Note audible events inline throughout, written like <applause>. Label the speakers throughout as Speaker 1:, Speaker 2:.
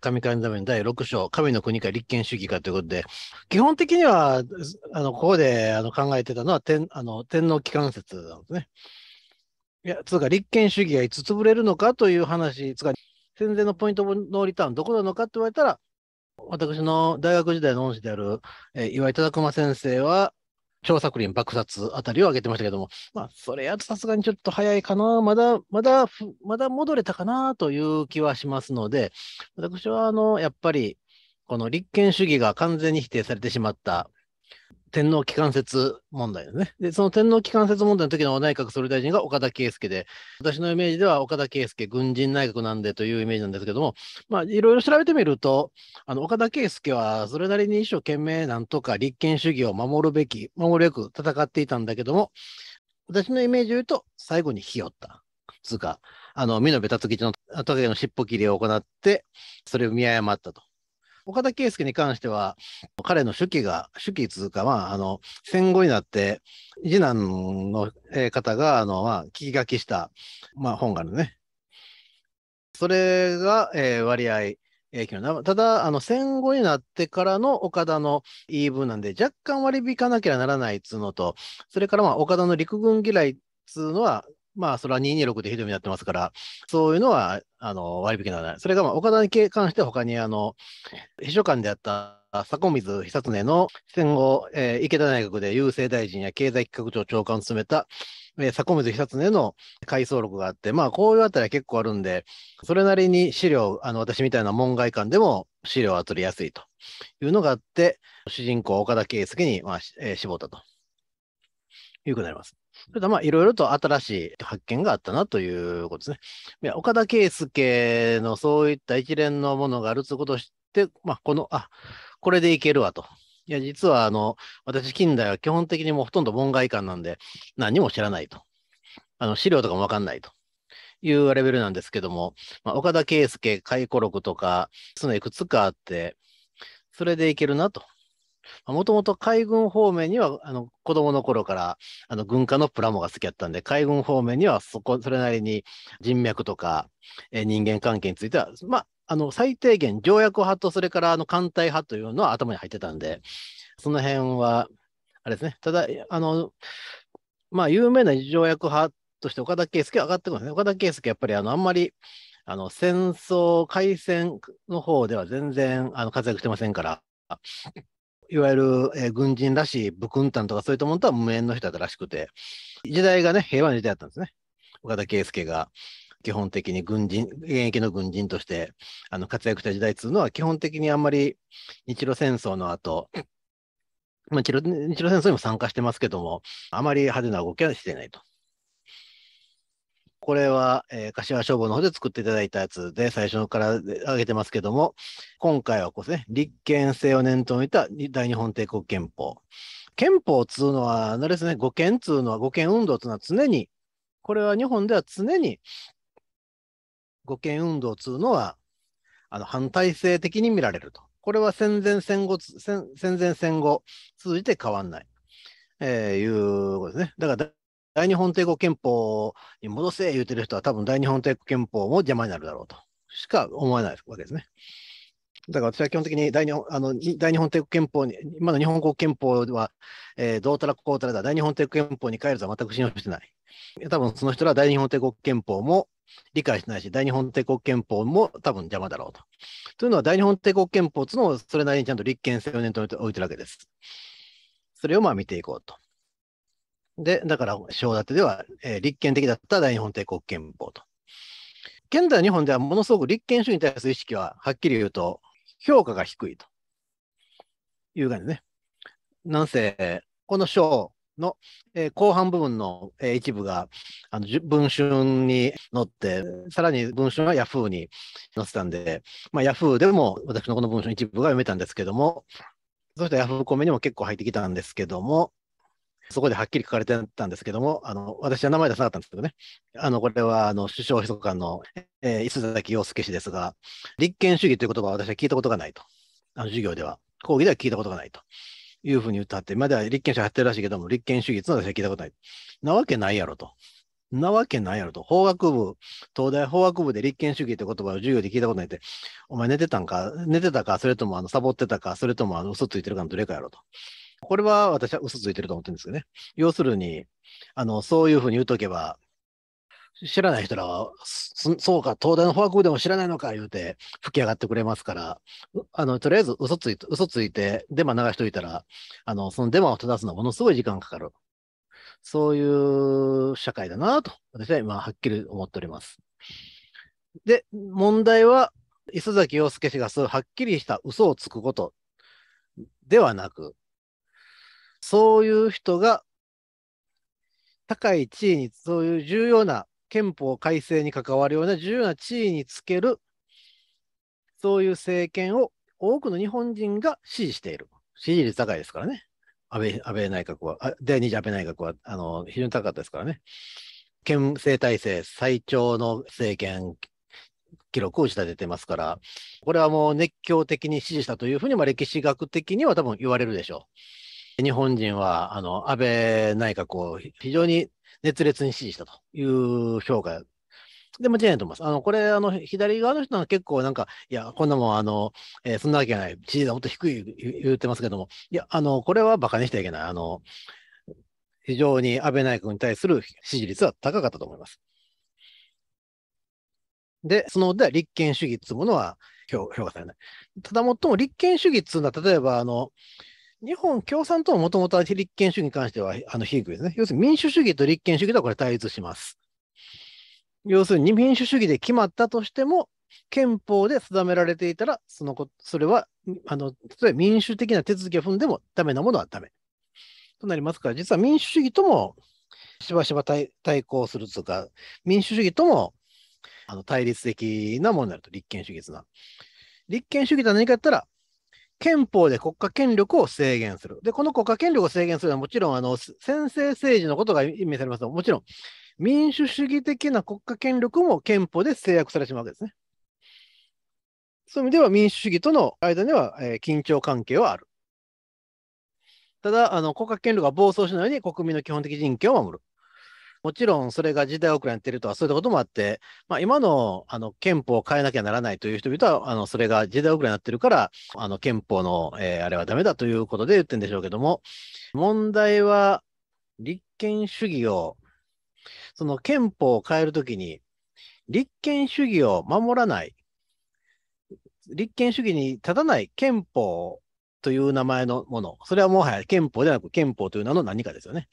Speaker 1: 神神ダの第6章、神の国か立憲主義かということで、基本的には、あのここであの考えてたのは天あの天皇機関説なんですね。いや、つうか、立憲主義がいつ潰れるのかという話、つうか、戦前のポイントのリターン、どこなのかって言われたら、私の大学時代の恩師である、えー、岩井忠熊先生は、小作林爆殺あたりを挙げてましたけども、まあ、それやとさすがにちょっと早いかな、まだ、まだ、まだ戻れたかなという気はしますので、私は、あの、やっぱり、この立憲主義が完全に否定されてしまった天皇機関説問題ですね。で、その天皇機関説問題の時の内閣総理大臣が岡田圭介で、私のイメージでは岡田圭介軍人内閣なんでというイメージなんですけども、まあ、いろいろ調べてみると、あの、岡田圭介はそれなりに一生懸命なんとか立憲主義を守るべき、守るよく戦っていたんだけども、私のイメージを言うと、最後にひよった。つうか、あの、美濃べたつきのトカゲの尻尾切りを行って、それを見誤ったと。岡田圭介に関しては、彼の手記が、手記通うか、まあ、あの、戦後になって、次男の方が、あの、まあ、聞き書きした、まあ、本があるね。それが、えー、割合、影響なただ、あの戦後になってからの岡田の言い分なんで、若干割り引かなきゃならないっつうのと、それからまあ岡田の陸軍嫌いっつうのは、まあ、それは226でひどい目になってますから、そういうのはあの割引ならない。それが、まあ、岡田に関しては、他にあの秘書官であった坂水久常の戦後、えー、池田大学で郵政大臣や経済企画庁長官を務めた、えー、水久常の回想録があって、まあ、こういうあたりは結構あるんで、それなりに資料、あの私みたいな門外漢でも資料は取りやすいというのがあって、主人公、岡田圭介に、まあえー、絞ったということになります。それとまあ、いろいろと新しい発見があったなということですね。岡田圭介のそういった一連のものがあるということを知って、まあ、この、あ、これでいけるわと。いや、実はあの、私、近代は基本的にもうほとんど門外観なんで、何も知らないと。あの、資料とかもわかんないと。いうレベルなんですけども、まあ、岡田圭介、回顧録とか、そのいくつかあって、それでいけるなともともと海軍方面には、あの、子供の頃から、あの、軍艦のプラモが好きだったんで、海軍方面には、そこ、それなりに人脈とか、え人間関係については、まあ、あの、最低限、条約派と、それから、あの、艦隊派というのは頭に入ってたんで、その辺は、あれですね、ただ、あの、まあ、有名な条約派として岡田圭介は上がってくるんですね。岡田圭介、やっぱり、あの、あんまり、あの、戦争、開戦の方では全然、あの、活躍してませんから、いわゆる、えー、軍人らしい武勲譚とかそういったものとは無縁の人だったらしくて、時代がね、平和な時代だったんですね。岡田圭介が基本的に軍人、現役の軍人としてあの活躍した時代っいうのは、基本的にあんまり日露戦争の後、まあ、日露戦争にも参加してますけども、あまり派手な動きはしていないと。これは、えー、柏消防の方で作っていただいたやつで、最初から挙げてますけども、今回はこうですね、立憲性を念頭に置いた大日本帝国憲法。憲法つうのは、あれですね、五憲つうのは、五憲運動つうのは常に、これは日本では常に、五憲運動つうのは、あの反体制的に見られると。これは戦前戦後、戦前戦後通じて変わんない。えー、いうことですね。だから大日本帝国憲法に戻せ言うてる人は多分大日本帝国憲法も邪魔になるだろうとしか思えないわけですね。だから私は基本的に大日本あの大日本帝国憲法に、今の日本国憲法は、えー、どうたらこうたらだ、大日本帝国憲法に変えるとは全く信用してない。多分その人は大日本帝国憲法も理解してないし、大日本帝国憲法も多分邪魔だろうと。というのは、大日本帝国憲法というのをそれなりにちゃんと立憲性を念頭に置いてるわけです。それをまあ見ていこうと。で、だから、小立てでは、えー、立憲的だった大日本帝国憲法と。現在日本ではものすごく立憲主義に対する意識は、はっきり言うと、評価が低いという感じね。なんせ、この章の、えー、後半部分の、えー、一部が、あの文春に載って、さらに文春はヤフーに載ってたんで、まあ、ヤフーでも私のこの文春一部が読めたんですけども、そうしたヤフーコメにも結構入ってきたんですけども、そこではっきり書かれてたんですけども、あの私は名前出さなかったんですけどね、あのこれはあの首相秘書官の、えー、磯崎洋介氏ですが、立憲主義という言葉は私は聞いたことがないと、あの授業では、講義では聞いたことがないというふうに言ってって、までは立憲主義やってるらしいけども、立憲主義というのは私は聞いたことない。なわけないやろと。なわけないやろと。法学部、東大法学部で立憲主義という言葉を授業で聞いたことないって、お前寝てたんか、寝てたか、それともあのサボってたか、それともあの嘘ついてるかのどれかやろと。これは私は嘘ついてると思ってるんですよね。要するに、あの、そういうふうに言うとけば、知らない人らは、そうか、東大の法学部でも知らないのか、言うて吹き上がってくれますから、あの、とりあえず嘘ついて、嘘ついてデマ流しといたら、あの、そのデマを正すのはものすごい時間かかる。そういう社会だなと、私は今はっきり思っております。で、問題は、磯崎洋介氏がそうはっきりした嘘をつくことではなく、そういう人が高い地位に、そういう重要な憲法改正に関わるような重要な地位につける、そういう政権を多くの日本人が支持している。支持率高いですからね。安倍安倍内閣は、第2次安倍内閣はあの非常に高かったですからね。憲政体制最長の政権記録を打ち立ててますから、これはもう熱狂的に支持したというふうに、まあ、歴史学的には多分言われるでしょう。日本人はあの安倍内閣を非常に熱烈に支持したという評価で間違いないと思います。あの、これ、あの、左側の人は結構なんか、いや、こんなもん、あの、えー、そんなわけない。支持がもっと低い言ってますけども、いや、あの、これは馬鹿にしてはいけない。あの、非常に安倍内閣に対する支持率は高かったと思います。で、そのでは立憲主義っていうものは評価されない。ただ、もっとも立憲主義っていうのは、例えば、あの、日本共産党もともとは立憲主義に関してはあの非具ですね。要するに民主主義と立憲主義とはこれ対立します。要するに民主主義で決まったとしても、憲法で定められていたら、そのこそれはあの、例えば民主的な手続きを踏んでもダメなものはダメ。となりますから、実は民主主義ともしばしば対抗するとか、民主主義ともあの対立的なものになると、立憲主義な。立憲主義とは何か言ったら、憲法で国家権力を制限する。で、この国家権力を制限するのはもちろん、あの、専制政治のことが意味されますもちろん、民主主義的な国家権力も憲法で制約されてしまうわけですね。そういう意味では民主主義との間には、えー、緊張関係はある。ただ、あの国家権力が暴走しないように国民の基本的人権を守る。もちろんそれが時代遅れになっているとはそういったこともあって、まあ、今のあの憲法を変えなきゃならないという人々は、あのそれが時代遅れになっているから、あの憲法の、えー、あれはダメだということで言ってるんでしょうけども、問題は立憲主義を、その憲法を変えるときに、立憲主義を守らない、立憲主義に立たない憲法という名前のもの、それはもはや憲法ではなく憲法という名の何かですよね。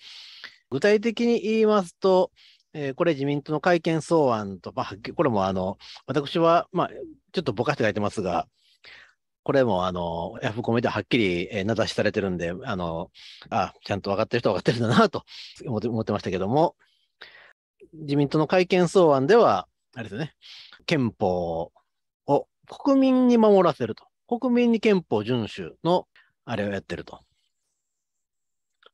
Speaker 1: 具体的に言いますと、えー、これ自民党の改憲草案と、まあ、これもあの、私は、まあ、ちょっとぼかして書いてますが、これもあの、ヤフコメではっきり、え名指しされてるんで、あの、あ、ちゃんと分かってる人は分かってるんだなと思って思ってましたけども、自民党の改憲草案では、あれですね、憲法を国民に守らせると。国民に憲法遵守のあれをやってると。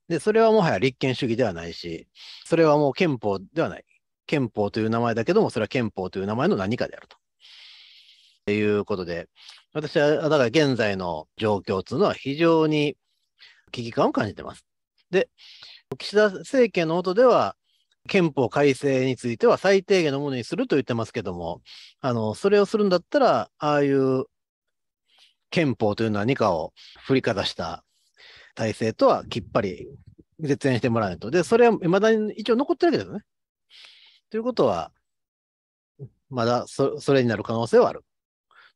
Speaker 1: で、それはもはや立憲主義ではないし、それはもう憲法ではない。憲法という名前だけども、それは憲法という名前の何かであると。ということで、私は、だから現在の状況というのは非常に危機感を感じてます。で、岸田政権の下では、憲法改正については最低限のものにすると言ってますけども、あの、それをするんだったら、ああいう憲法というのは何かを振りかざした体制とはきっぱり絶縁してもらわないと。で、それは未だに一応残ってるわけですね。ということは、まだそそれになる可能性はある。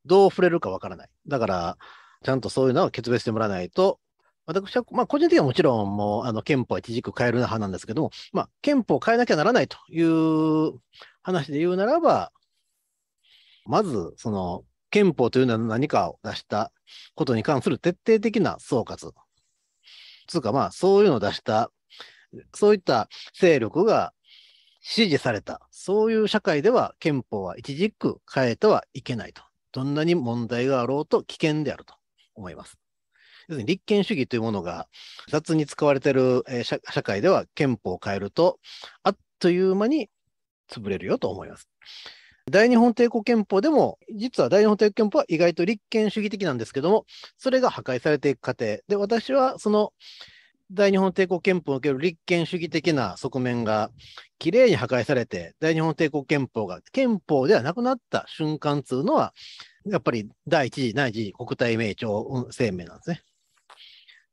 Speaker 1: どう触れるかわからない。だから、ちゃんとそういうのは決別してもらわないと、私は、まあ、個人的にはもちろん、もう、あの、憲法は一軸変える派なんですけども、まあ、憲法を変えなきゃならないという話で言うならば、まず、その、憲法というのは何かを出したことに関する徹底的な総括。つうかまあ、そういうのを出した、そういった勢力が支持された、そういう社会では憲法は一く変えてはいけないと。どんなに問題があろうと危険であると思います。要するに立憲主義というものが雑に使われている、え社会では憲法を変えると、あっという間に潰れるよと思います。大日本帝国憲法でも、実は大日本帝国憲法は意外と立憲主義的なんですけども、それが破壊されていく過程。で、私はその大日本帝国憲法における立憲主義的な側面がきれいに破壊されて、大日本帝国憲法が憲法ではなくなった瞬間というのは、やっぱり第一次、第一次国体名称声明なんですね。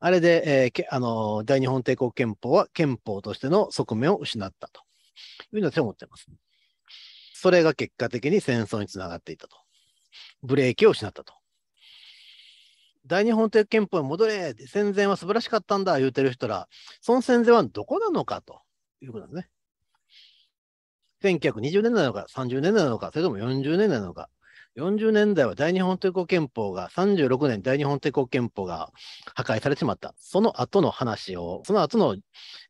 Speaker 1: あれで、えー、あの大日本帝国憲法は憲法としての側面を失ったというのを思っています。それが結果的に戦争につながっていたと。ブレーキを失ったと。大日本帝国憲法に戻れ戦前は素晴らしかったんだ言うてる人ら、その戦前はどこなのかということですね。1920年代なのか、30年代なのか、それとも40年代なのか。40年代は大日本帝国憲法が、36年大日本帝国憲法が破壊されてしまった。その後の話を、その後の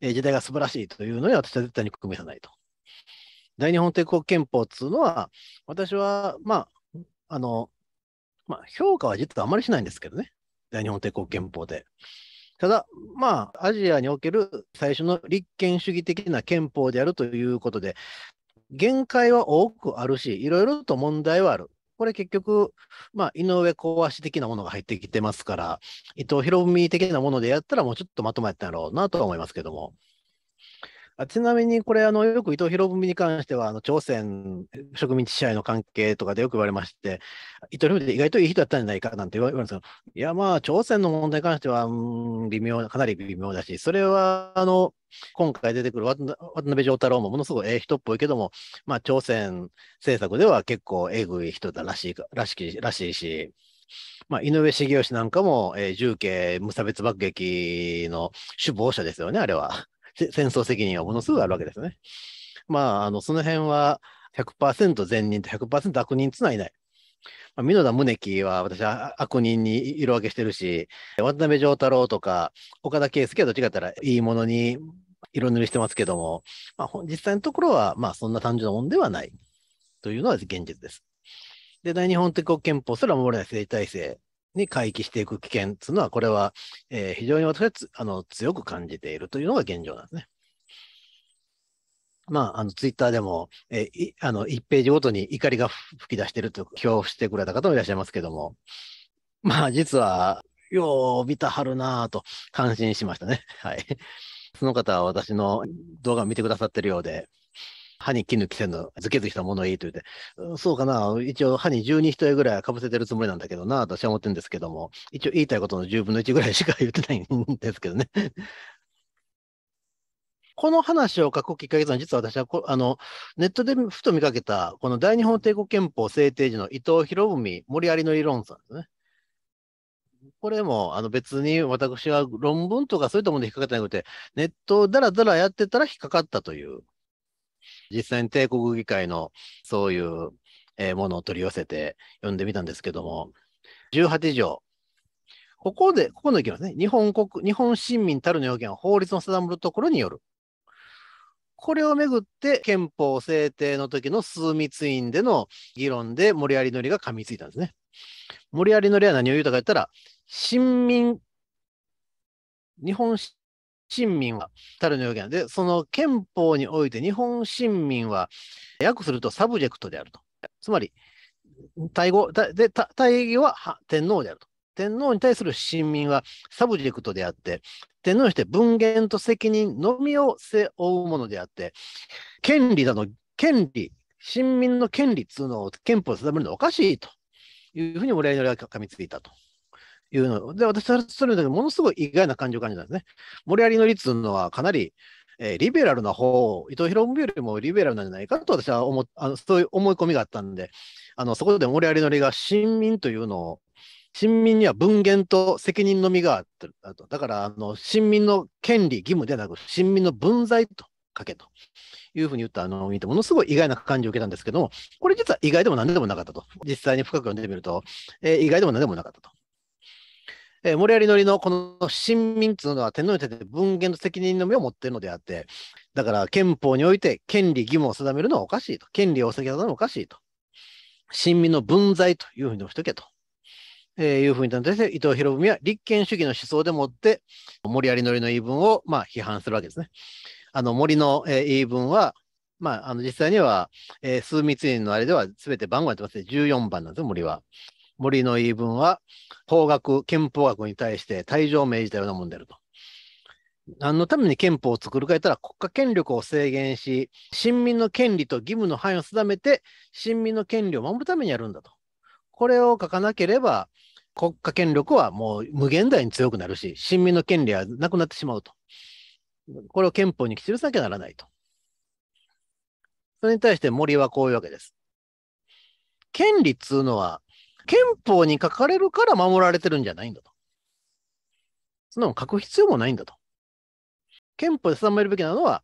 Speaker 1: 時代が素晴らしいというのに私は絶対に組みさないと。大日本帝国憲法っつうのは、私は、まあ、あの、まあ、評価は実はあまりしないんですけどね、大日本帝国憲法で。ただ、まあ、アジアにおける最初の立憲主義的な憲法であるということで、限界は多くあるし、いろいろと問題はある。これ結局、まあ、井上公足的なものが入ってきてますから、伊藤博文的なものでやったら、もうちょっとまとまったんやろうなとは思いますけども。あちなみにこれあの、よく伊藤博文に関してはあの、朝鮮植民地支配の関係とかでよく言われまして、伊藤博文って意外といい人だったんじゃないかなんて言われるんですけど、いや、まあ、朝鮮の問題に関しては、うん、微妙、かなり微妙だし、それはあの今回出てくる渡辺丈太郎もものすごいええ人っぽいけども、まあ、朝鮮政策では結構えぐい人だらしいらしきらしいし。まあ、井上茂義なんかも、えー、重慶無差別爆撃の首謀者ですよね、あれは。戦争責任はものすごいあるわけですね。まあ、あのその辺は100%善人と100%悪人つないない。まあ、美田宗樹は私は悪人に色分けしてるし、渡辺丈太郎とか岡田圭介はどっちかったらいいものに色塗りしてますけども、まあ、実際のところはまあそんな単純なもんではないというのは現実です。で、大日本帝国憲法すら守れない政治体制に回帰していく危険というのは、これは、えー、非常に私はあの強く感じているというのが現状なんですね。まあ、あのツイッターでも、えー、あの1ページごとに怒りが吹き出していると恐怖してくれた方もいらっしゃいますけども、まあ、実は、よう見たはるなぁと感心しましたね。はい。その方は私の動画を見てくださってるようで、歯に絹着せぬ、ずけずした物言いと言って、そうかな、一応歯に十二人ぐらいはかぶせてるつもりなんだけどな、私は思ってるんですけども、一応言いたいことの十分の一ぐらいしか言ってないんですけどね。<laughs> この話を書くきっかけとは、実は私はあの、ネットでふと見かけた、この大日本帝国憲法制定時の伊藤博文森有則論さんですね。これもあの別に私は論文とかそういったもので引っかかってなくて、ネットをだらだらやってたら引っかかったという実際に帝国議会のそういうものを取り寄せて読んでみたんですけども、18条。ここで、ここの意見ですね。日本国、日本市民たるの要件は法律の定むるところによる。これをめぐって憲法制定の時の枢密院での議論で森有則が噛みついたんですね。森有則は何を言うたか言ったら、新民、日本臣民は樽の要件で、その憲法において日本臣民は、訳するとサブジェクトであると。つまり、対語で対義は天皇であると。天皇に対する臣民はサブジェクトであって、天皇にして文言と責任のみを背負うものであって、権利だの、権利、臣民の権利というのを憲法で定めるのはおかしいというふうに我々は噛みついたと。いうので、私はそれでものすごい意外な感情を感じたんですね。モリアリの率のはかなり、えー、リベラルな方、伊藤博文よりもリベラルなんじゃないかと私は思あのそういう思い込みがあったんで、あのそこでモリアリのりが親民というのを、親民には文言と責任のみがあってと。だからあの、親民の権利、義務ではなく、親民の分際と書けというふうに言ったのを見て、ものすごい意外な感じを受けたんですけども、これ実は意外でも何でもなかったと。実際に深く読んでみると、えー、意外でも何でもなかったと。えー、森有則のこの親民というのは天皇にとって文言の責任の身を持っているのであって、だから憲法において権利義務を定めるのはおかしいと。権利を定めるのはおかしいと。親民の分際というふうにしとけと。えー、いうふうにたのて伊藤博文は立憲主義の思想でもって森有則の言い分を、まあ、批判するわけですね。あの森の、えー、言い分は、まあ、あの実際には、えー、枢密院のあれでは全て番号やってますね。14番なんですよ、森は。森の言い分は、法学、憲法学に対して退場を命じたようなもんであると。何のために憲法を作るか言ったら国家権力を制限し、臣民の権利と義務の範囲を定めて、臣民の権利を守るためにやるんだと。これを書かなければ、国家権力はもう無限大に強くなるし、臣民の権利はなくなってしまうと。これを憲法に記さなきゃならないと。それに対して森はこういうわけです。権利っつうのは憲法に書かれるから守られてるんじゃないんだと。そんなの書く必要もないんだと。憲法で定めるべきなのは、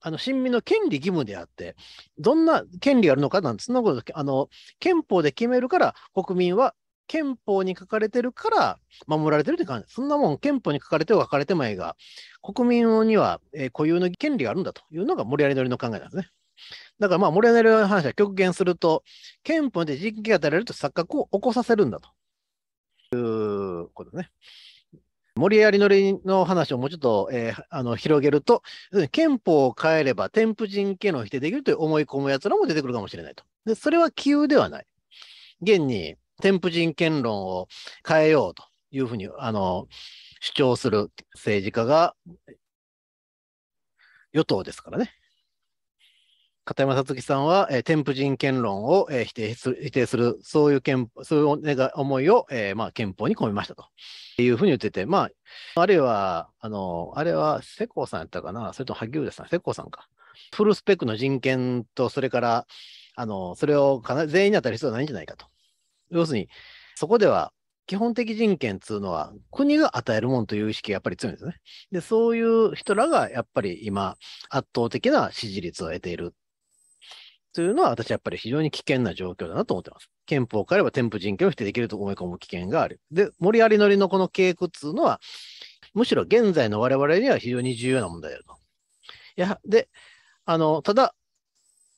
Speaker 1: あの親身の権利義務であって、どんな権利があるのかなんて、そんなことあの憲法で決めるから、国民は憲法に書かれてるから守られてるって感じ。そんなもん憲法に書かれては書かれてもええが、国民には、えー、固有の権利があるんだというのが森有りの考えなんですね。だからまあ、モネルの話は極限すると、憲法で実刑がえられると錯覚を起こさせるんだと。いうことね。森やりのりの話をもうちょっと、えー、あの広げると、憲法を変えれば添付人権を否定できるという思い込むやつらも出てくるかもしれないと。で、それは急ではない。現に添付人権論を変えようというふうにあの主張する政治家が与党ですからね。片山さつきさんは、えー、添付人権論を、えー、否定する、否定する、そういう憲法、そういう思いを、えー、まあ、憲法に込めましたというふうに言ってて、まあ、あるいは、あの、あれは世耕さんやったかな、それと萩生田さん、世耕さんか。フルスペックの人権と、それから、あの、それをかな全員に当たる必要はないんじゃないかと。要するに、そこでは、基本的人権っていうのは国が与えるもんという意識がやっぱり強いんですね。で、そういう人らがやっぱり今圧倒的な支持率を得ているというのは、私はやっぱり非常に危険な状況だなと思ってます。憲法からば、添付人権を否定できると思い込む危険がある。で、森有則のこの警告というのは、むしろ現在の我々には非常に重要な問題だと。いや、で、あの、ただ、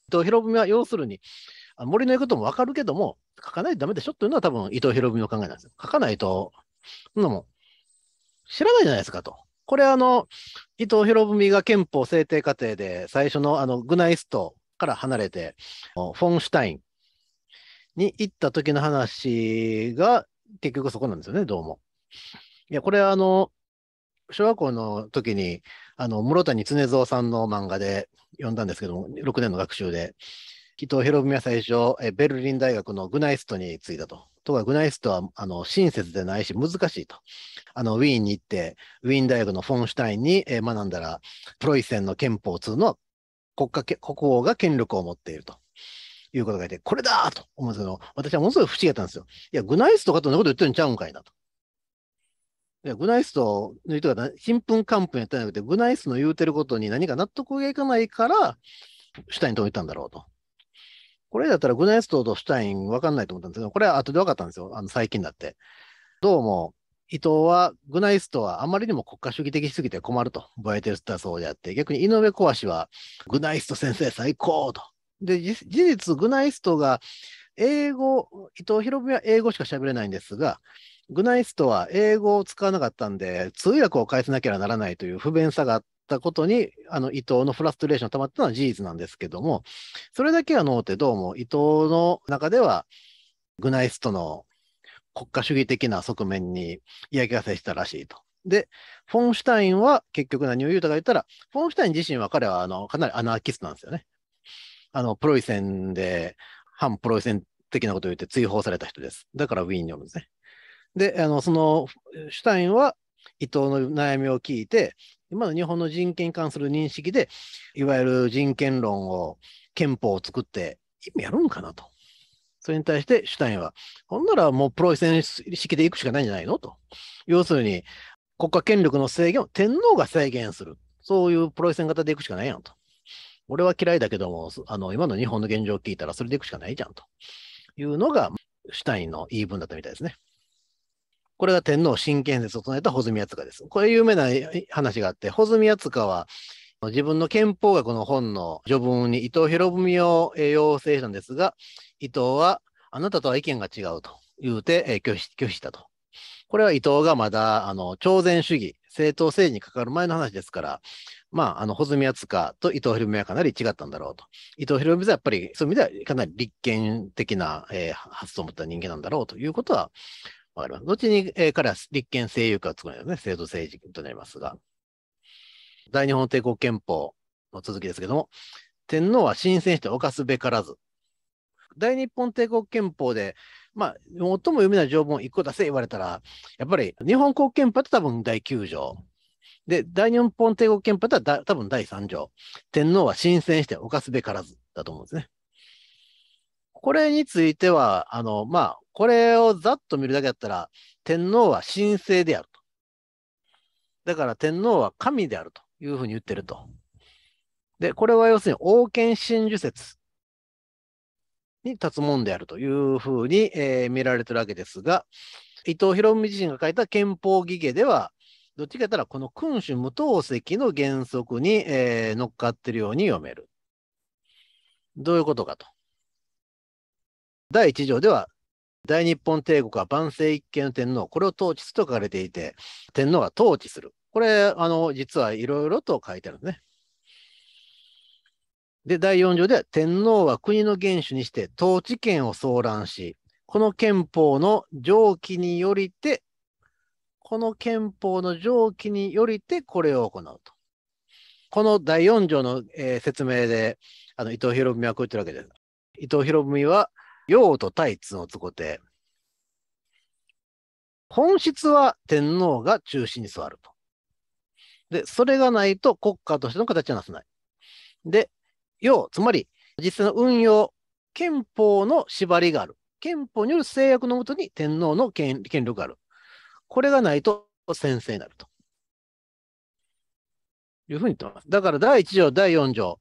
Speaker 1: 伊藤博文は要するに、森の言うこともわかるけども、書かないとダメでしょというのは多分伊藤博文の考えなんですよ。書かないと、そんなもん、知らないじゃないですかと。これあの、伊藤博文が憲法制定過程で最初のあの、グナイストから離れて、フォンシュタインに行った時の話が結局そこなんですよね、どうも。いや、これあの、小学校の時に、あの、室谷常蔵さんの漫画で読んだんですけども、6年の学習で、伊藤博文は最初え、ベルリン大学のグナイストに着いたと。とか、グナイストはあの親切でないし、難しいと。あのウィーンに行って、ウィーン大学のフォンシュタインに、え学んだら、プロイセンの憲法2の国家、国王が権力を持っていると。いうことがいて、これだと思うんですけど、私はものすごい不思議だったんですよ。いや、グナイスとかとそんなこと言ってるんちゃうんかいなと。いや、グナイストの人がちんぷんかんぷんやってなくて、グナイスの言うてることに何か納得がいかないから、シュタインと言ったんだろうと。これだったらグナイストとシュタイン分かんないと思ったんですけど、これは後で分かったんですよ。あの、最近だって。どうも、伊藤はグナイストはあまりにも国家主義的すぎて困ると、ボヤテルスタそうであって、逆に井上小橋は、グナイスト先生最高と。で、事実、グナイストが、英語、伊藤博文は英語しか喋れないんですが、グナイストは英語を使わなかったんで、通訳を返さなければならないという不便さがあったことに、あの伊藤のフラストレーション溜まったのは事実なんですけども、それだけはのて、どうも伊藤の中では、グナイストの国家主義的な側面に嫌気がせしたらしいと。で、フォンシュタインは結局何を言うたか言ったら、フォンシュタイン自身は彼はあのかなりアナーキストなんですよね。あの、プロイセンで、反プロイセン的なことを言って追放された人です。だからウィーンに読るんですね。で、あの、その、シュタインは伊藤の悩みを聞いて、今の日本の人権に関する認識で、いわゆる人権論を憲法を作って意味やるんかなと。それに対してシュタインは、ほんならもうプロイセン式でいくしかないんじゃないのと。要するに、国家権力の制限を天皇が制限する。そういうプロイセン型でいくしかないやんと。俺は嫌いだけども、あの、今の日本の現状を聞いたらそれでいくしかないじゃんというのが、シュタインの言い分だったみたいですね。これが天皇神権説を唱えた穂積敦賀です。これ有名な話があって、穂積敦賀は自分の憲法学の本の序文に伊藤博文を要請したんですが、伊藤はあなたとは意見が違うと言うて、えー、拒否拒否したと。これは伊藤がまだあの朝鮮主義、政党政治にかかる前の話ですから、まあ、あの穂積敦賀と伊藤博文はかなり違ったんだろうと。伊藤博文はやっぱりそういう意味ではかなり立憲的な、えー、発想を持った人間なんだろうということは分かります。後に、えー、彼は立憲政友会を作るんですね、政党政治となりますが。大日本帝国憲法の続きですけども、天皇は神聖して犯すべからず大日本帝国憲法で、まあ、最も有名な条文1個出せ言われたら、やっぱり日本国憲法って多分第9条。で、大日本帝国憲法って多分第3条。天皇は神選して犯すべからずだと思うんですね。これについては、あの、まあ、これをざっと見るだけだったら、天皇は神聖であると。だから天皇は神であるというふうに言ってると。で、これは要するに王権真珠説に立つもんであるというふうに、えー、見られてるわけですが、伊藤博文自身が書いた憲法議芸では、どっちか言ったらこの君主無党籍の原則に、えー、乗っかってるように読める。どういうことかと。第1条では、大日本帝国は万世一系の天皇、これを統治すると書かれていて、天皇が統治する。これ、あの、実はいろいろと書いてあるんですね。で、第4条では、天皇は国の元首にして統治権を総乱し、この憲法の上記によりて、この憲法の上記によりて、これを行うと。この第4条の、えー、説明で、あの伊藤博文はこう言ってるわけです。伊藤博文は、用と対つのつこて、本質は天皇が中心に座ると。で、それがないと国家としての形はなせない。で、要、つまり実際の運用、憲法の縛りがある。憲法による制約のもとに天皇の権力がある。これがないと先生になると。いうふうに言ってます。だから第1条、第4条、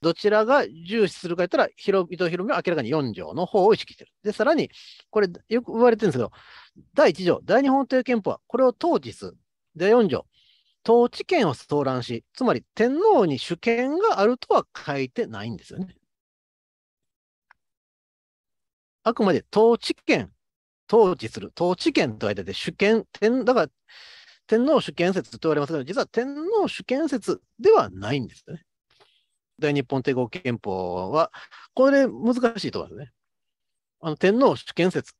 Speaker 1: どちらが重視するか言ったら、広藤博美は明らかに4条の方を意識してる。で、さらに、これよく言われてるんですけど、第1条、第2いう憲法はこれを当日、する。第4条、統治権を騒乱し、つまり天皇に主権があるとは書いてないんですよね。あくまで統治権、統治する、統治権と書いてて、主権、天だから天皇主権説と言われますけど、実は天皇主権説ではないんですよね。大日本帝国憲法は、これ難しいとこいですね。あの天皇主権説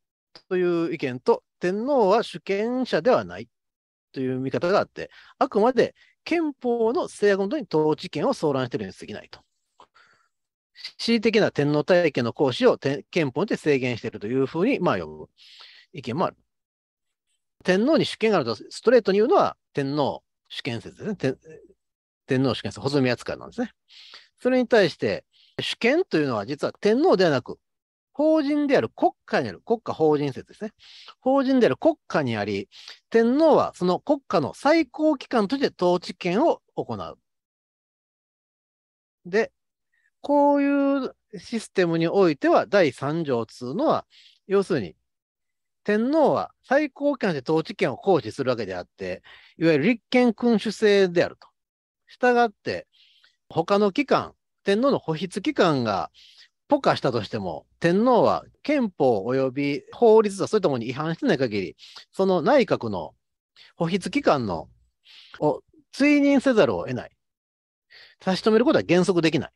Speaker 1: という意見と、天皇は主権者ではないという見方があって、あくまで憲法の制約のとに統治権を騒乱しているに過ぎないと。恣意的な天皇体系の行使を憲法で制限しているというふうに、まあ、呼ぶ意見もある。天皇に主権があるとストレートに言うのは天皇主権説ですね。天皇主権説、保存扱いなんですね。それに対して、主権というのは実は天皇ではなく法人である国家にある、国家法人説ですね。法人である国家にあり、天皇はその国家の最高機関として統治権を行う。で、こういうシステムにおいては、第三条つうのは、要するに、天皇は最高機関で統治権を行使するわけであって、いわゆる立憲君主制であると。したがって、他の機関、天皇の保筆機関が許可したとしても、天皇は憲法及び法律だ、そういったものに違反してない限り、その内閣の保筆機関のを追認せざるを得ない。差し止めることは原則できない。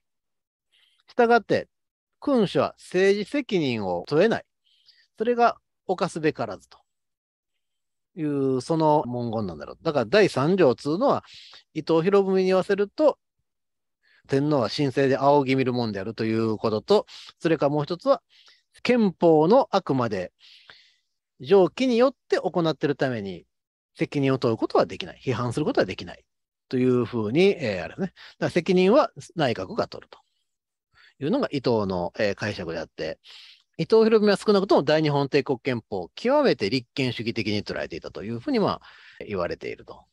Speaker 1: したがって、君主は政治責任を問えない。それが犯すべからずという、その文言なんだろう。だから第3条つうのは、伊藤博文に言わせると、天皇は神聖で仰ぎ見るもんであるということと、それからもう一つは、憲法のあくまで上記によって行っているために責任を問うことはできない、批判することはできないというふうに、えー、あれね、だ責任は内閣が取るというのが伊藤の、えー、解釈であって、伊藤博文は少なくとも大日本帝国憲法を極めて立憲主義的に捉えていたというふうに、まあ、言われていると。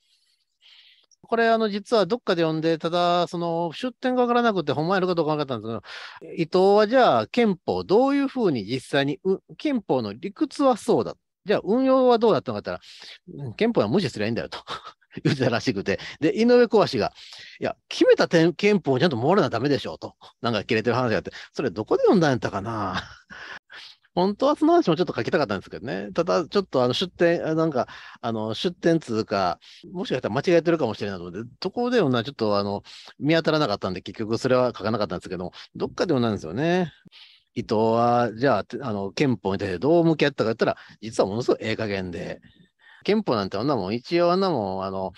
Speaker 1: これ、あの、実はどっかで読んで、ただ、その、出典がわからなくて、ほんまやるかどうかわかったんですけど、伊藤はじゃあ、憲法、どういうふうに実際に、憲法の理屈はそうだ。じゃあ、運用はどうだったのかったら、憲法は無視すりゃいいんだよと <laughs> 言ってたらしくて。で、井上小橋が、いや、決めた憲法をちゃんと守らなダメでしょうと。なんか切れてる話があって、それどこで読んだんやったかな本当はその話もちょっと書きたかったんですけどね。ただ、ちょっとあの出店、なんか、あの、出店通か、もしかしたら間違えてるかもしれないので、どこでもな、ちょっとあの、見当たらなかったんで、結局それは書かなかったんですけども、どっかでもなんですよね。伊藤は、じゃあ、あの、憲法に対してどう向き合ったか言ったら、実はものすごいええ加減で、憲法なんてあんなもん、一応あんなもん、あの、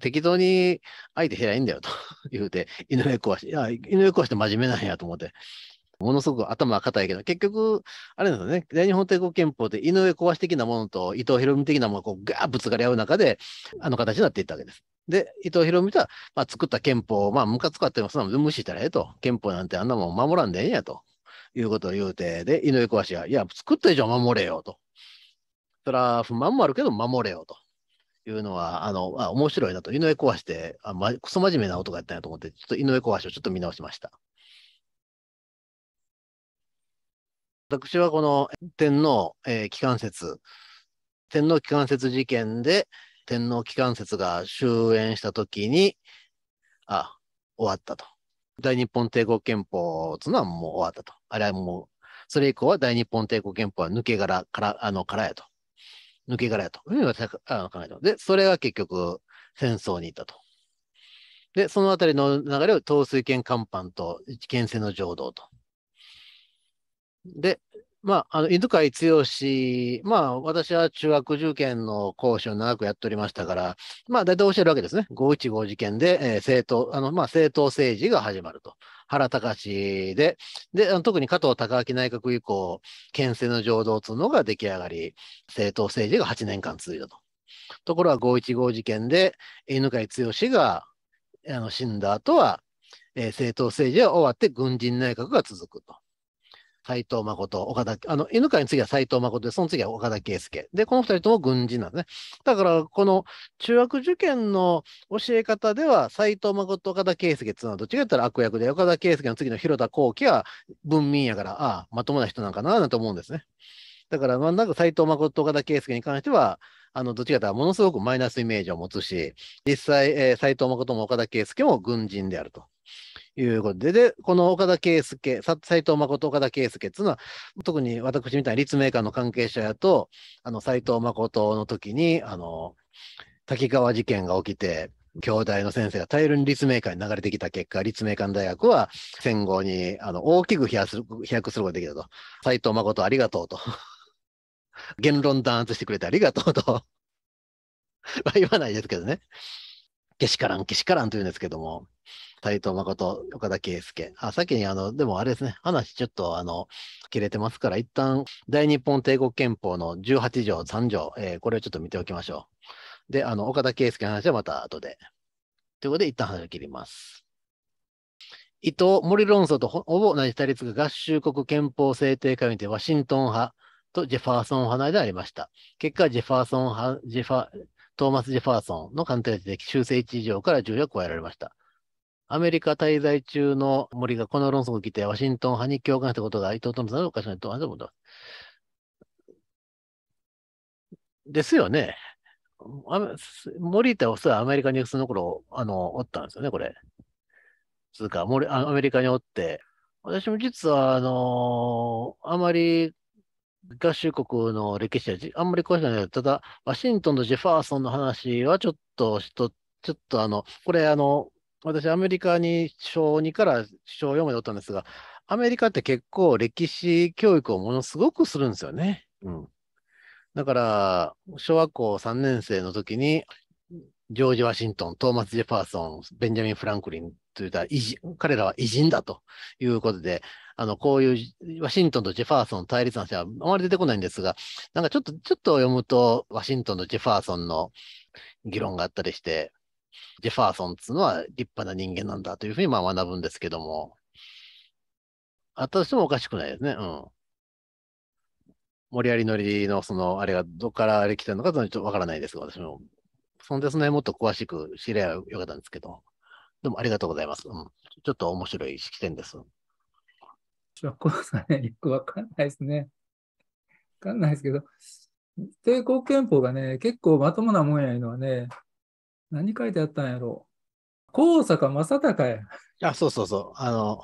Speaker 1: 適当に相手部屋いいんだよと言うて、井上壊して、いや、犬猫はして真面目なんやと思って、ものすごく頭は硬いけど、結局、あれなんですね、大日本帝国憲法で井上壊し的なものと伊藤博文的なものがこうガーぶつかり合う中で、あの形になっていったわけです。で、伊藤博文とは、まあ、作った憲法、まあ、ムカつかっても、そんな無視したらええと。憲法なんてあんなもん守らんでええんやと。いうことを言うて、で、井上壊しは、いや、作った以上守れよと。それは不満もあるけど、守れよと。いうのは、あの、あ面白いなと。井上壊して、あま、クソ真面目な男やったんやと思って、ちょっと井上壊しをちょっと見直しました。私はこの天皇、えー、機関説、天皇機関説事件で天皇機関説が終焉したときに、あ、終わったと。大日本帝国憲法というのはもう終わったと。あれはもう、それ以降は大日本帝国憲法は抜け殻から、あの、からやと。抜け殻やと。いうふうに考えてで、それが結局戦争に行ったと。で、そのあたりの流れを統帥権甲板と一見性の浄土と。で、まあ、あの、犬飼剛、まあ、私は中学受験の講師を長くやっておりましたから、まあ、大体教えるわけですね。五一五事件で、えー、政党、あの、まあ、政党政治が始まると。原隆で、で、あの特に加藤隆明内閣以降、県政の浄土というのが出来上がり、政党政治が8年間続いたと。ところが五一五事件で、犬飼剛があの死んだ後は、えー、政党政治は終わって軍人内閣が続くと。斎藤誠、岡田、あの、犬飼の次は斎藤誠で、その次は岡田圭介。で、この二人とも軍人なんですね。だから、この中学受験の教え方では、斎藤誠、岡田圭介っていうのはどっちか言ったら悪役で、岡田圭介の次の広田幸喜は文民やから、ああ、まともな人なんかな、なんて思うんですね。だから、まあ、なんか斎藤誠、岡田圭介に関しては、あの、どっちかというと、ものすごくマイナスイメージを持つし、実際、えー、斉藤誠も岡田圭介も軍人であると。いうことで、で、この岡田圭介、斎藤誠、岡田圭介っていうのは、特に私みたいに立命館の関係者やと、あの、斎藤誠の時に、あの、滝川事件が起きて、兄弟の先生が大量に立命館に流れてきた結果、立命館大学は戦後にあの大きく飛躍することができたと。斎藤誠ありがとうと。言論弾圧してくれてありがとうと。<laughs> まあ言わないですけどね。けしからん、けしからんと言うんですけども。斉藤誠、岡田圭介。あ、先にあの、でもあれですね、話ちょっとあの、切れてますから、一旦、大日本帝国憲法の18条3条、えー、これをちょっと見ておきましょう。で、あの、岡田圭介の話はまた後で。ということで、一旦話を切ります。伊藤森論争とほぼ同じ対立が合衆国憲法制定会にてワシントン派とジェファーソン派内でありました。結果、ジェファーソン派、ジェファトーマス・ジェファーソンの鑑定で修正1以上から重要を加えられました。アメリカ滞在中の森がこの論争を聞いて、ワシントン派に共感したことが伊藤友さんのおかしなと思った。ですよね。森田はそアメリカにその頃、あの、おったんですよね、これ。つうか、森アメリカにおって、私も実は、あのー、あまり合衆国の歴史はあんまり詳しくないけど、ただ、ワシントンとジェファーソンの話はちょっとしと、ちょっとあの、これあの、私、アメリカに小2から小4までおったんですが、アメリカって結構歴史教育をものすごくするんですよね。うん、だから、小学校3年生の時に、ジョージ・ワシントン、トーマス・ジェファーソン、ベンジャミン・フランクリンといった彼らは偉人だということで、あの、こういうワシントンとジェファーソン対立の話はあまり出てこないんですが、なんかちょっと、ちょっと読むと、ワシントンとジェファーソンの議論があったりして、ジェファーソンっていうのは立派な人間なんだというふうにまあ学ぶんですけども、あったとしてもおかしくないですね。うん。森有のりのその、あれがどこから来てるのかちょっとわからないです私も。そんでその辺もっと詳しく知り合いはよかったんですけど、でもありがとうございます。うん、ちょっと面白い式典です。
Speaker 2: ちょっと、さね、よくわかんないですね。わかんないですけど、帝国憲法がね、結構まともなもんやいうのはね、何書いてあったんやろう。高坂正隆
Speaker 1: や。あ、そうそうそう。あの、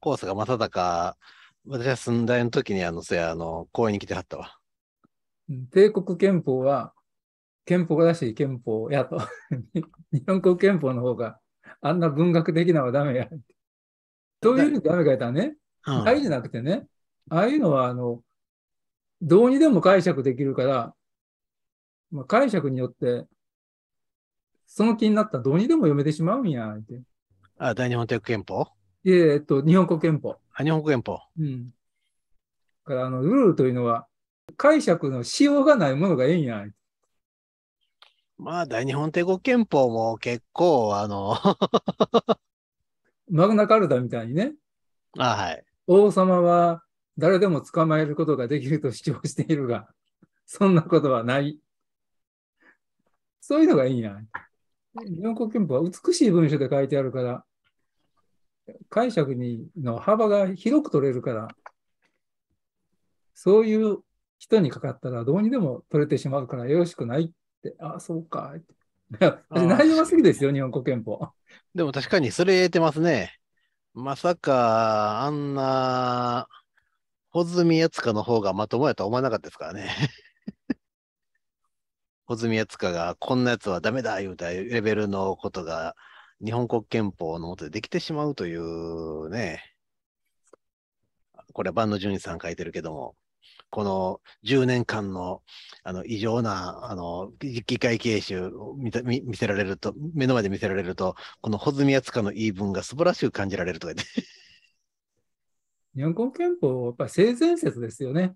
Speaker 1: 高坂正隆、私は寸大の時にあの、せや、あの、公園に来てはったわ。
Speaker 2: 帝国憲法は、憲法らしい憲法やと。<laughs> 日本国憲法の方が、あんな文学的なのはダメや。そういう意味でダメ書いたらね、うん、じゃなくてね、ああいうのは、あの、どうにでも解釈できるから、まあ、解釈によってその気になったらどうにでも読めてしまうんや、って。
Speaker 1: あ、大日本帝国憲法
Speaker 2: いえ、えっと、日本国憲法。あ、日本国憲法。うん。だから、あの、ルールというのは、解釈のしようがないものがええんや。まあ、大日本帝国憲法も結構、あの <laughs> マグナカルタみたいにね。あはい。王様は誰でも捕まえることができると主張しているが、そんなことはない。そういうのがいいんや。日本国憲法は美しい文章で書いてあるから、解釈にの幅が広く取れるから、そういう人にかかったらどうにでも取れてしまうからよろしくないって、ああ、そうか。内容は好きですよ、日本国憲法。
Speaker 1: でも確かにそれ言えてますね。まさか、あんな、穂積やつかの方がまともやとは思わなかったですからね。穂積悦香がこんなやつはダメだいうたレベルのことが日本国憲法のもとでできてしまうというね、これは万野順二さん書いてるけども、この10年間のあの異常なあの議会形習を見見せられると、目の前で見せられると、この穂積敦香の言い分が素晴らしく感じられるとか言って。
Speaker 2: 日本国憲法、やっぱ性善説ですよね。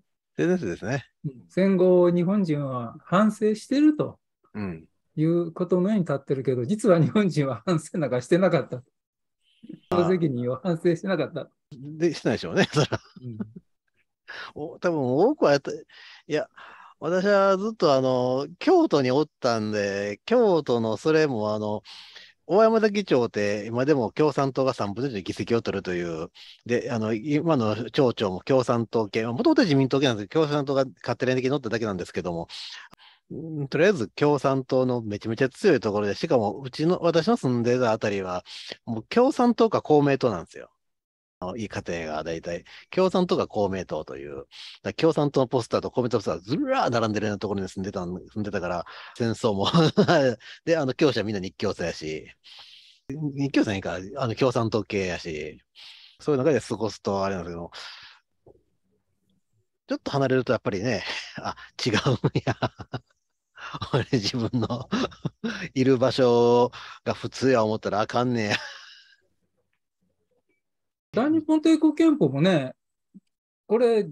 Speaker 2: スですね。戦後、日本人は反省してるということのように立ってるけど、実は日本人は反省なんかしてなかった。無責任を反省
Speaker 1: してなかった。で、してないでしょうね、それは。うん、お多分多くはやった、いや、私はずっとあの京都におったんで、京都のそれもあの、大山崎町って、今でも共産党が3分の1で議席を取るという、で、あの、今の町長も共産党系、もともと自民党系なんですけど、共産党が勝手に乗っただけなんですけども、とりあえず共産党のめちゃめちゃ強いところで、しかもうちの、私の住んでたあたりは、もう共産党か公明党なんですよ。の家庭が大体、共産党が公明党という、共産党のポスターと公明党のポスターがずらー並んでるようなところに住んでた住んでたから、戦争も <laughs> で、あの、教師はみんな日教生やし、日教生いいから、あの、共産党系やし、そういう中で過ごすとあれなんですけど、ちょっと離れるとやっぱりね、<laughs> あ、違うんや。<laughs> 俺自分のいる場所が普通や思ったらあかんねや
Speaker 2: 大日本帝国憲法もね、これ、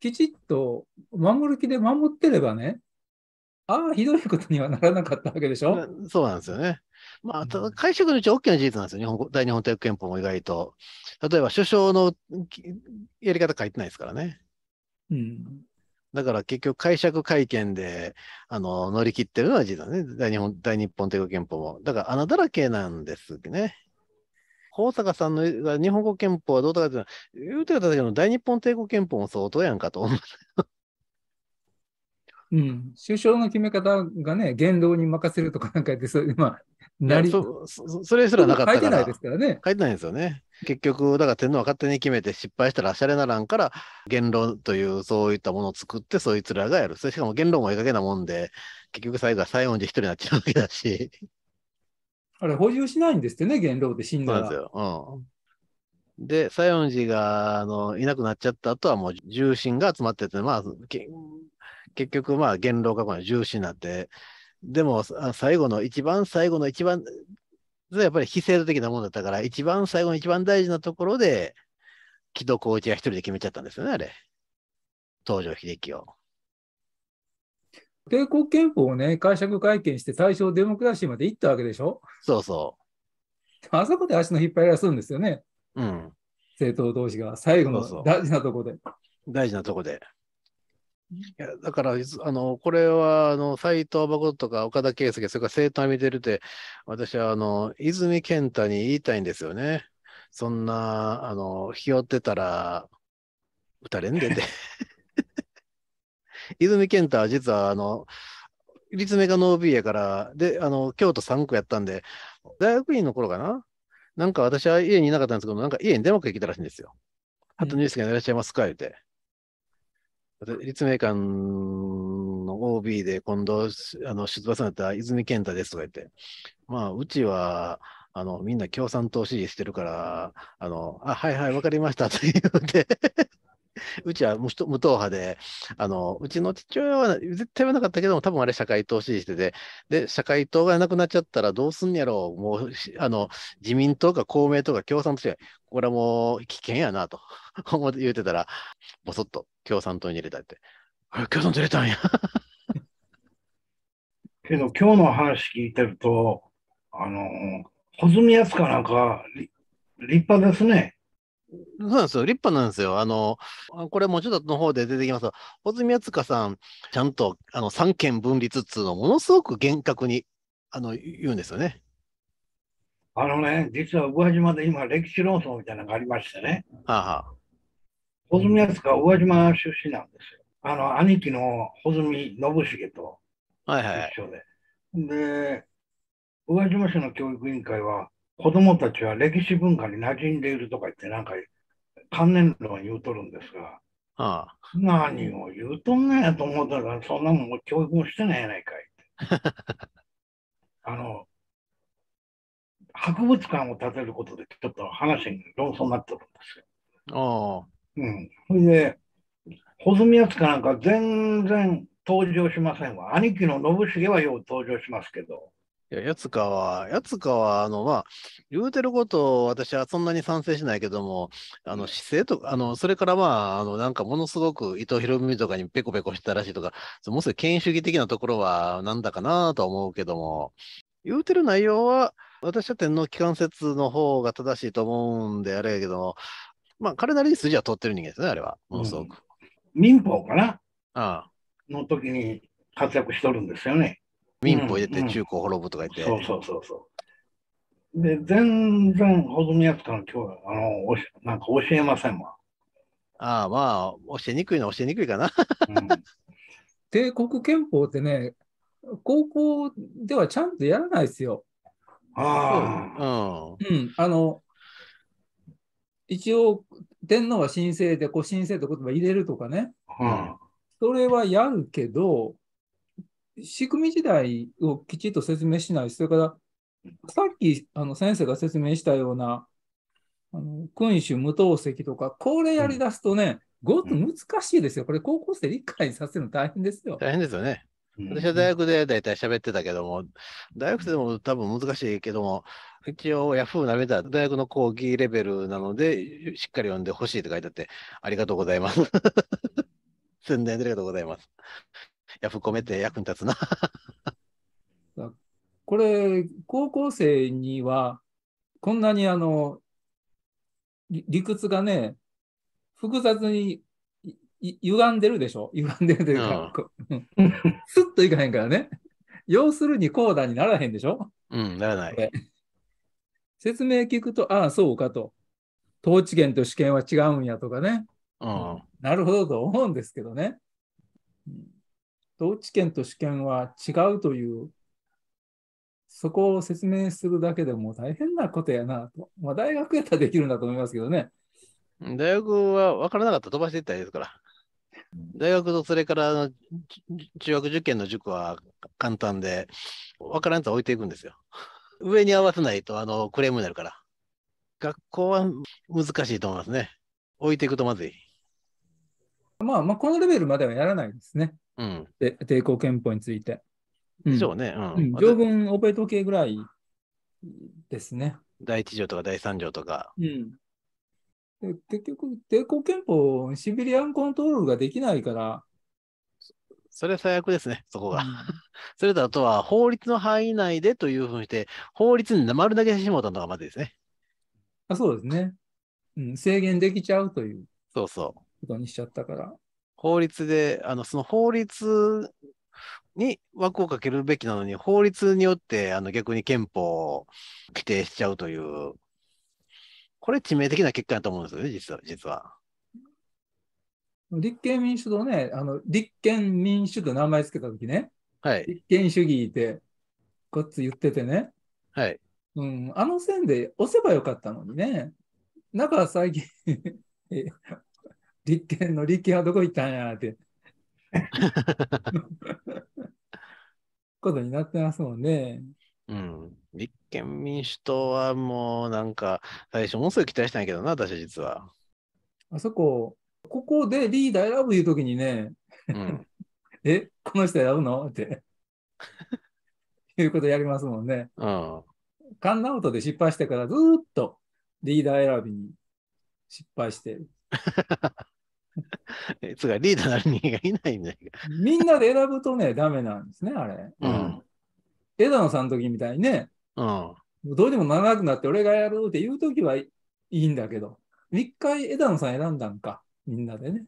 Speaker 2: きちっと守る気で守ってればね、ああ、ひどいことにはならなかったわけでしょ
Speaker 1: そうなんですよね。まあ、ただ解釈のうち大きな事実なんですよ、日本大日本帝国憲法も意外と。例えば、首相のやり方書いてないですからね。うん、だから結局、解釈会見であの乗り切ってるのは事実はね、大日本大日本帝国憲法も。だから穴だらけなんですね、高坂さんの日本国憲法はどうとかっいうと、言うてただけの大日本帝国憲法も相当やんかと思う。
Speaker 2: うん、首相の決め方がね、言動に任せるとかなんかでって、そうまあ、なりそそれすらなかった書いてないです
Speaker 1: からね。書いてないんですよね。結局、だから天皇は勝手に決めて失敗したらしゃれならんから、言論というそういったものを作って、そいつらがやる。それしかも言論もいいか減なもんで、結局最後は西園寺一人になっちゃうわけだし。あれ、補充しないんですってね、元老で死んだら。そうなんですよ。うん、で、西園寺があのいなくなっちゃった後は、もう重臣が集まってて、まあ、結局、まあ、元老がこの重臣になって、でも、最後の、一番最後の一番、やっぱり非制度的なものだったから、一番最後の一番大事なところで、木戸浩一が一人で決めちゃったんですよね、あれ。東条英機を。
Speaker 2: 帝国憲法をね、解釈会見して最初デモクラシーまで行ったわけでしょそうそう。あそこで足の引っ張り出すんですよね。うん。政党同士が最後の大事なとこで。そうそう大事なとこで。
Speaker 1: いやだから、あのこれはあの斎藤誠とか岡田圭介、それから生徒見てるて、私はあの泉健太に言いたいんですよね。そんな、あの、ひよってたら、打たれんでて。<laughs> 泉健太は実は、あの、立命館の OB やから、で、あの、京都3区やったんで、大学院の頃かななんか私は家にいなかったんですけど、なんか家に電話かけてたらしいんですよ。あとニュースがいらっしゃいますか言うて。立命館の OB で今度あの出馬された泉健太ですとか言って、まあ、うちは、あの、みんな共産党支持してるから、あの、あ、はいはい、わかりましたと言うて <laughs> うちは無無党派で、あの、うちの父親は絶対言わなかったけども、多分あれ社会党支持してて、で、社会党がなくなっちゃったらどうすんやろう、もう、あの、自民党か公明党か共産党違い、これはもう危険やなと <laughs> 思って言うてたら、ぼそっと共産党に入れたって、あれ、共産党入れたんや。<laughs> けど、今日の話聞いてると、あの、穂積康かなんか、立派ですね。そうなんですよ。立派なんですよ。あの、これもちょっとの方で出てきますが、穂積敦香さん、ちゃんとあの三権分立っつうのものすごく厳格にあの言うんですよね。
Speaker 3: あのね、実は宇和島で今、歴史論争みたいなのがありましてね。はあ、はあ、穂積敦香は宇和島出身なんですよ。あの、兄貴の穂積信繁と一緒で。はいはい、で、宇和島市の教育委員会は、子供たちは歴史文化に馴染んでいるとか言って、なんか関連論言うとるんですが、
Speaker 1: ああ何
Speaker 3: を言うとんねやと思ったら、そんなもん教育もしてないやないかいって。あの、博物館を建てることでちょっと話に論争になってるんですよ。ああ。うん。それで、穂積康かなんか全然登場しませんわ。兄貴の信繁はよう登場しますけど。
Speaker 1: いや、やつかは、やつかは、あの、まあ、言うてることを私はそんなに賛成しないけども、あの、姿勢とか、あの、それからまあ、あの、なんかものすごく伊藤博文とかにペコペコしてたらしいとか、ものすごい権威主義的なところはなんだかなと思うけども、言うてる内容は、私は天皇機関説の方が正しいと思うんであれやけども、まあ、彼なりに筋は通ってる人間ですね、あれは。ものすごく。うん、民法かなああの時に活躍しとるんですよね。民法入れて中高滅ぶとか言って、うんうん、そうそうそうそ
Speaker 3: うで全然保存やつから今日あの
Speaker 1: おしなんか教えませんわああまあ教えにくいのは教えにくいかな、うん、帝国憲法ってね高校ではちゃんとや
Speaker 2: らないですよああうん、うん、あの一応天皇は神聖でこう神聖って言葉入れるとかね、うん、それはやるけど仕組み自体をきちっと説明しない、それからさっきあの先生が説明したような、あの君主無党籍とか、これやりだすとね、ご、う、と、難しいですよ。これ、高校生理解させるの大変ですよ。
Speaker 1: 大変ですよね。私は大学で大体喋ってたけども、大学でも多分難しいけども、一応 Yahoo ナ大学の講義レベルなので、しっかり読んでほしいって書いてあって、ありがとうございます。<laughs> 宣伝ありがとうございます。ヤフコメって役に立つな <laughs> こ
Speaker 2: れ、高校生には、こんなにあの、理屈がね、複雑に歪んでるでしょ歪んでるというか、すっ <laughs> といかへんからね。要するにこうだにならへんでしょ
Speaker 3: うん、ならない。
Speaker 2: 説明聞くと、ああ、そうかと。統治権と主権は違うんやとかね。うん、なるほどと思うんですけどね。統治権と主権は違うという、そこを説明するだけでも大変なことやなと。まあ、大学やったらできるんだと思いますけ
Speaker 1: どね。大学は分からなかったら飛ばしていったらいいですから。大学とそれから中学受験の塾は簡単で、分からんと置いていくんですよ。上に合わせないとあのクレームになるから。学校は難しいと思いますね。置いていくとまずい。ま
Speaker 2: あ、まあ、このレベルまではやらないですね。うん、で抵
Speaker 1: 抗憲法について。でしうね。うん。条
Speaker 2: 文オペ統計ぐらい
Speaker 1: ですね。第1条とか第3条とか。
Speaker 2: うん。で結局、抵抗憲法、シビリアンコントロールができないから。
Speaker 1: それは最悪ですね、そこが。うん、<laughs> それとあとは、法律の範囲内でというふうにして、法律に丸投げしてしまったのがまずいですね。あそうですね、うん。制限できちゃうという。そうそう。ことにしちゃったから。法律で、あの、その法律に枠をかけるべきなのに、法律によってあの逆に憲法を規定しちゃうという、これ致命的な結果だと思うんですよね、実は。実は
Speaker 2: 立憲民主党ね、あの立憲民主と名前つけたときね、はい、立憲主義ってこっち言っててね、はいうん、あの線で押せばよかったのにね、なんか最近立憲の立憲はどこ行ったんやって <laughs> ことになってますもんね。
Speaker 1: うん、立憲民主党はもうなんか最初ものすごい期待したんやけどな私実は。
Speaker 2: あそこここでリーダー選ぶいう時にね、うん、<laughs> えこの人選ぶのっていうことやりますもんね。うん。カンナウトで失敗してからずっとリーダー選びに失敗してる。<laughs>
Speaker 1: <laughs> つがリーダーなる人間がいないんだ
Speaker 2: みんなで選ぶとね、ダメなんですね、あれ。うん。枝野さんの時みたいにね、うん。どうでも長くなって俺がやるって言う時はいいんだけど、一回枝野さん選んだんか、
Speaker 1: みんなでね。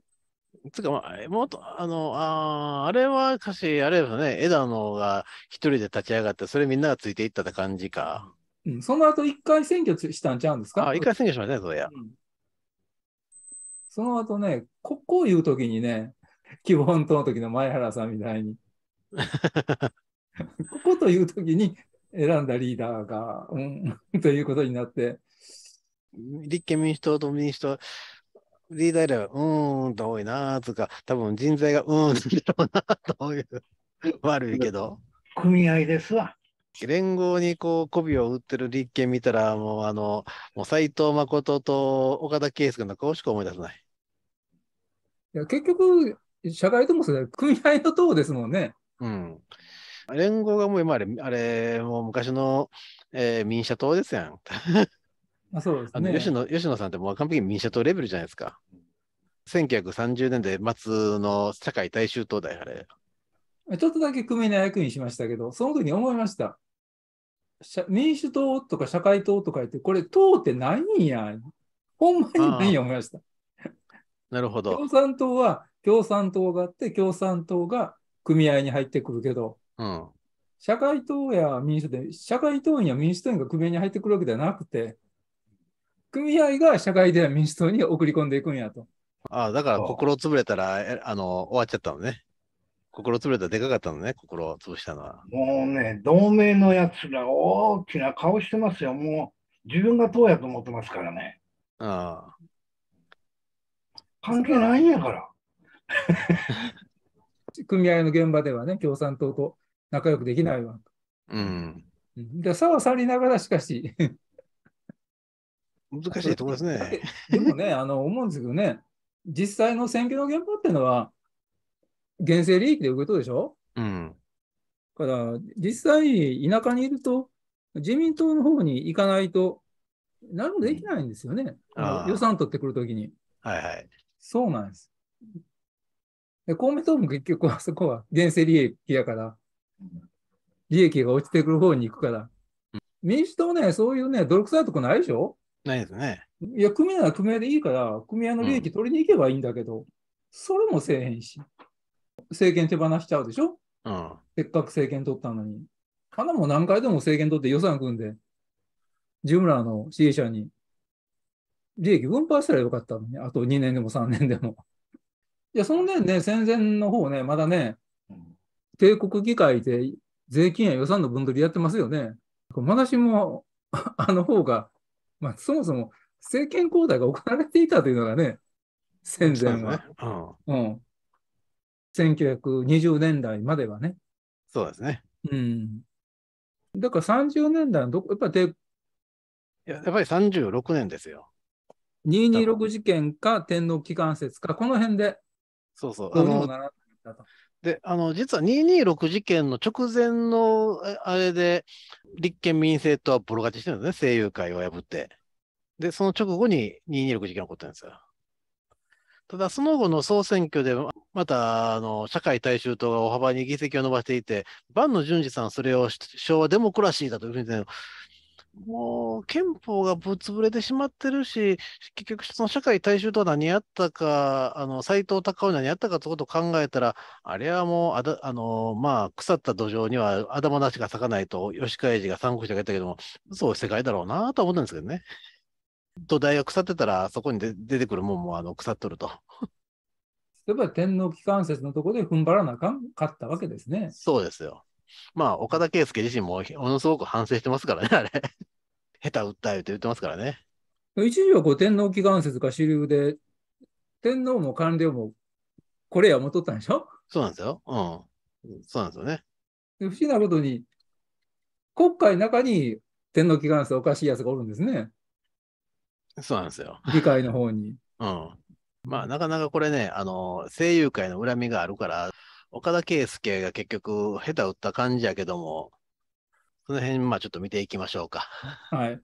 Speaker 1: つか、まあ、もっと、あの、ああれは、かし、あれですね、枝野が一人で立ち上がって、それみんながついていったって感じか。うん、その後一回選挙したんちゃうんですかあ、一回選挙しましたね、そうや。うん
Speaker 2: その後ね、ここを言うときにね、基本党の時の前原さんみたいに。<laughs> ここというときに
Speaker 1: 選んだリーダーが、うん、ということになって。立憲民主党と民主党、リーダーではうーんと多いなとか、多分人材がうーんと多いなという、悪いけど。
Speaker 3: 組合ですわ。
Speaker 1: 連合にこう媚びを売ってる立憲見たら、もうあの、もう斎藤誠と岡田圭佑の顔しか思い出せない。
Speaker 2: いや結局、社会ともそ
Speaker 1: れ、組合の党ですもんね。うん。連合がもう今あれ、あれ、もう昔の、えー、民社党ですやん。
Speaker 2: <laughs> あそうですね、吉
Speaker 1: 野吉野さんってもう完璧に民社党レベルじゃないですか。1930年代末の社会大衆党だよ、あれ。
Speaker 2: ちょっとだけ組の役にしましたけど、その時に思いました。民主党とか社会党とか言って、これ党って何やんや。ほんまに何や思いました。なるほど。共産党は共産党があって、共産党が組合に入ってくるけど、うん、社会党や民主党、社会党員や民主党員が組合に入ってくるわけではなくて、組合が社会では民主党に送り込んでいくんやと。
Speaker 1: ああ、だから心潰れたら、あの、終わっちゃったのね。心潰れたらでかかったのね、心を潰したのは。
Speaker 3: もうね、同盟のやつら大きな顔してますよ。もう自分が党やと思ってますからね。
Speaker 1: ああ。
Speaker 3: 関係ないんやから。<laughs>
Speaker 2: 組合の現場ではね、共産党と仲良くできないわ。うん。で、さはさりながら、しかし <laughs> 難しいところですね。でもね、あの、思うんですけどね、実際の選挙の現場っていうのは、厳正利益で受け取るでしょうん。から、実際、田舎にいると、自民党の方に行かないと、何もできないんですよね。うん、予算取ってくるときに。はいはい。そうなんです。で公明党も結局あそこは現世利益やから、利益が落ちてくる方に行くから、民主党ね、そういうね、泥臭いとこないでしょないですね。いや、組合は組合でいいから、組合の利益取りに行けばいいんだけど、うん、それもせえへんし、政権手放しちゃうでしょ、うん、せっかく政権取ったのに。花も何回でも政権取って予算組んで、ジムラの支援者に利益分配すればよかったのに、あと2年でも3年でも。いや、その年ね、戦前の方ね、まだね、帝国議会で税金や予算の分取りやってますよね。まだしも、<laughs> あの方が、まあ、そもそも政権交代が行われていたというのがね、戦前は。うね、うん、うん。1920年代まではね。そうですね。うん。だから30年代のどこ、やっぱり帝いや、やっぱり36年ですよ。226事件か天皇機関説か、この辺で。そうそう。あの
Speaker 1: であの実は226事件の直前のあれで、立憲民政党はボロ勝ちしてるんですね、声優会を破って。で、その直後に226事件が起こったんですよ。ただ、その後の総選挙で、またあの社会大衆党が大幅に議席を伸ばしていて、万野淳二さんはそれを昭和デモクラシーだというふうに、ね、もう憲法がぶつぶれてしまってるし、結局その社会大衆とは何やったか、あの斎藤隆夫何やったかいうことを考えたら、あれはもうあだあの、まあ、腐った土壌には頭なしが咲かないと、吉川英治が三国志が言ったけども、そう世界だろうなとは思ったんですけどね。土台が腐ってたら、そこに出てくるもんもあの腐っとると。
Speaker 2: 例えば天皇機関説のところで踏
Speaker 1: ん張らなあかんかったわけですね。そうですよ。まあ、岡田圭佑自身もものすごく反省してますからね、あれ。<laughs> 下手訴えって言ってますからね。一時はこう天皇祈
Speaker 2: 願説が主流で、天皇も官僚もこれやもとったんでしょそうなんですよ。うん。そうなんですよね。不思議なことに、国会の中に天皇祈願説おかしいやつがおるんですね。そうなんですよ。議会
Speaker 1: の方に。うん。まあ、なかなかこれね、あの、声優界の恨みがあるから、岡田圭佑が結局、下手打った感じやけども、その辺、まあちょっと見ていきましょうか。<laughs> はい。